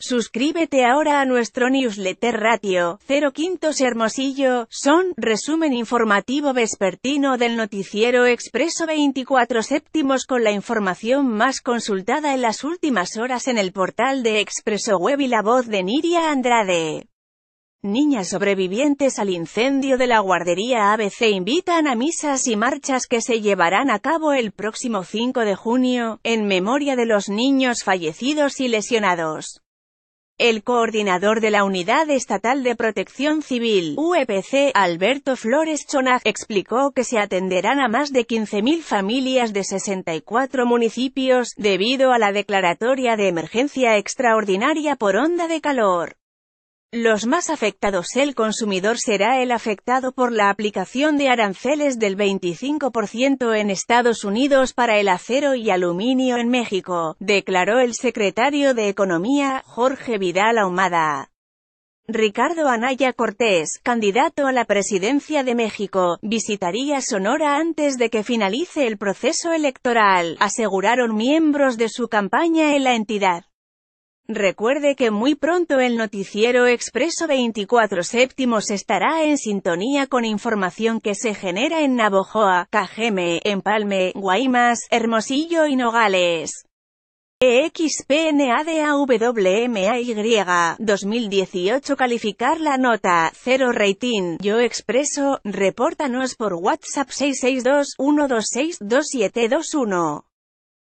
Suscríbete ahora a nuestro newsletter Ratio 0 Quintos Hermosillo, son, resumen informativo vespertino del noticiero Expreso 24 séptimos con la información más consultada en las últimas horas en el portal de Expreso Web y la voz de Niria Andrade. Niñas sobrevivientes al incendio de la guardería ABC invitan a misas y marchas que se llevarán a cabo el próximo 5 de junio, en memoria de los niños fallecidos y lesionados. El coordinador de la Unidad Estatal de Protección Civil, UEPC, Alberto Flores Chonaj, explicó que se atenderán a más de 15.000 familias de 64 municipios, debido a la declaratoria de emergencia extraordinaria por onda de calor. Los más afectados el consumidor será el afectado por la aplicación de aranceles del 25% en Estados Unidos para el acero y aluminio en México, declaró el secretario de Economía, Jorge Vidal Ahumada. Ricardo Anaya Cortés, candidato a la presidencia de México, visitaría Sonora antes de que finalice el proceso electoral, aseguraron miembros de su campaña en la entidad. Recuerde que muy pronto el noticiero Expreso 24 séptimos estará en sintonía con información que se genera en Navojoa, Cajeme, Empalme, Guaymas, Hermosillo y Nogales. EXPNADAWMAY 2018 Calificar la nota, 0 rating, Yo Expreso, repórtanos por WhatsApp 662 126 2721